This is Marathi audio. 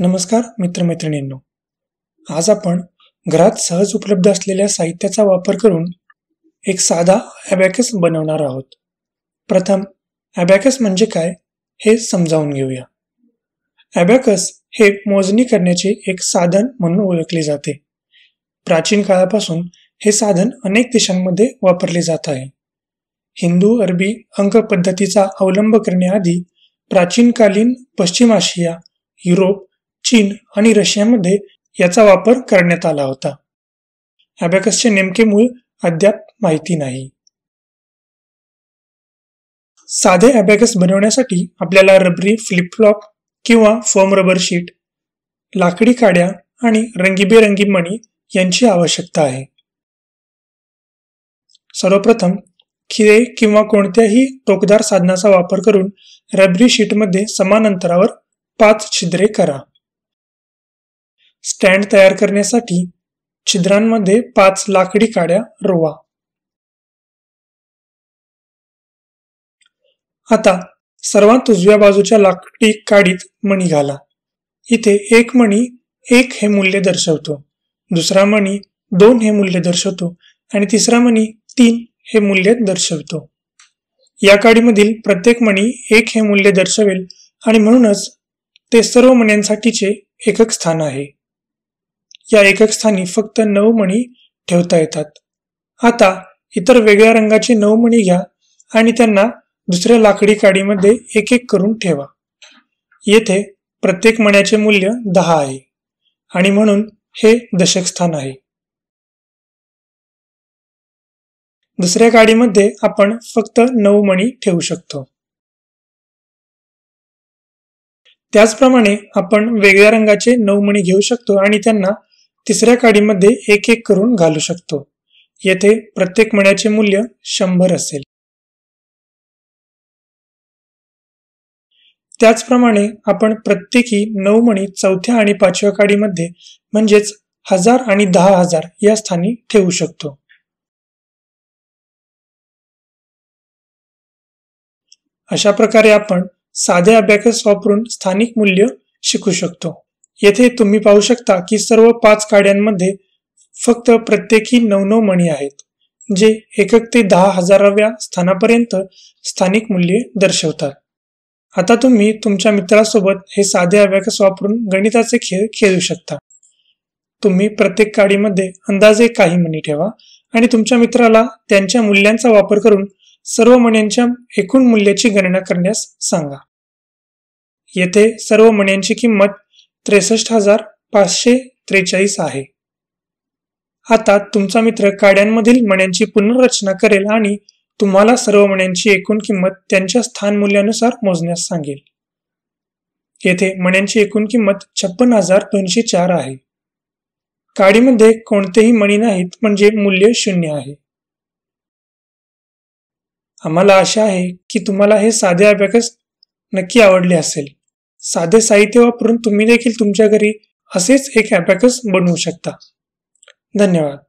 नमस्कार मित्रमैत्रिणींनो आज आपण घरात सहज उपलब्ध असलेल्या साहित्याचा वापर करून एक साधा ॲबॅकस बनवणार आहोत प्रथम ॲबॅकस म्हणजे काय हे समजावून घेऊया ॲबॅकस हे मोजणी करण्याचे एक साधन म्हणून ओळखले जाते प्राचीन काळापासून हे साधन अनेक देशांमध्ये वापरले जात आहे हिंदू अरबी अंक पद्धतीचा अवलंब करण्याआधी प्राचीनकालीन पश्चिम आशिया युरोप चीन आणि रशियामध्ये याचा वापर करण्यात आला होता अबॅकसचे नेमके मूळ अद्याप माहिती नाही साधे अबॅकस बनवण्यासाठी आपल्याला रबरी फ्लिपफ्लॉप किंवा फोम रबर शीट लाकडी काड्या आणि रंगीबेरंगी मणी यांची आवश्यकता आहे सर्वप्रथम खिरे किंवा कोणत्याही टोकदार साधनाचा वापर करून रबरी शीटमध्ये समान अंतरावर पाच छिद्रे करा स्टँड तयार करण्यासाठी छिद्रांमध्ये पाच लाकडी काड्या रोवा आता सर्वात उजव्या बाजूच्या लाकडी काडीत मणी घाला इथे एक मणी एक हे मूल्य दर्शवतो दुसरा मणी दोन हे मूल्य दर्शवतो आणि तिसरा मणी तीन हे मूल्य दर्शवतो या काडीमधील प्रत्येक मणी एक हे मूल्य दर्शवेल आणि म्हणूनच ते सर्व मण्यांसाठीचे एकक स्थान आहे या एकक स्थानी फक्त नऊ मणी ठेवता येतात आता इतर वेगळ्या रंगाचे नऊ मणी घ्या आणि त्यांना दुसऱ्या लाकडी काडीमध्ये एक एक करून ठेवा येथे प्रत्येक मण्याचे मूल्य दहा आहे आणि म्हणून हे दशक स्थान आहे दुसऱ्या काडीमध्ये आपण फक्त नऊ मणी ठेवू शकतो त्याचप्रमाणे आपण वेगळ्या रंगाचे नऊ मणी घेऊ शकतो आणि त्यांना तिसऱ्या काडीमध्ये एक एक करून घालू शकतो येथे प्रत्येक मण्याचे मूल्य शंभर असेल त्याचप्रमाणे आपण प्रत्येकी नऊ मणी चौथ्या आणि पाचव्या काडीमध्ये म्हणजेच हजार आणि दहा हजार या स्थानी ठेवू शकतो अशा प्रकारे आपण साधे अभ्यास वापरून स्थानिक मूल्य शिकू शकतो येथे तुम्ही पाहू शकता की सर्व पाच काड्यांमध्ये फक्त प्रत्येकी नऊ नऊ मणी आहेत जे एकक ते दहा हजाराव्या स्थानापर्यंत स्थानिक मूल्ये दर्शवतात आता तुम्ही तुमच्या मित्रासोबत हे साधे अभ्यास वापरून गणिताचे खेळ खेळू शकता तुम्ही प्रत्येक काडीमध्ये अंदाजे काही मणी ठेवा आणि तुमच्या मित्राला त्यांच्या मूल्यांचा वापर करून सर्व मण्यांच्या एकूण मूल्याची गणना करण्यास सांगा येथे सर्व मण्यांची किंमत त्रेसष्ट हजार पाचशे त्रेचाळीस आहे आता तुमचा मित्र काड्यांमधील मण्यांची पुनर्रचना करेल आणि तुम्हाला सर्व मण्यांची एकूण किंमत त्यांच्या स्थान मूल्यानुसार मोजण्यास सांगेल येथे मण्यांची एकूण किंमत छप्पन हजार दोनशे चार आहे काडीमध्ये कोणतेही मणी नाहीत म्हणजे मूल्य शून्य आहे आम्हाला आशा आहे की तुम्हाला हे साधे अभ्यास नक्की आवडले असेल साधे साहित्य वापरून तुम्ही देखील तुमच्या घरी असेच एक अॅपॅकस बनवू शकता धन्यवाद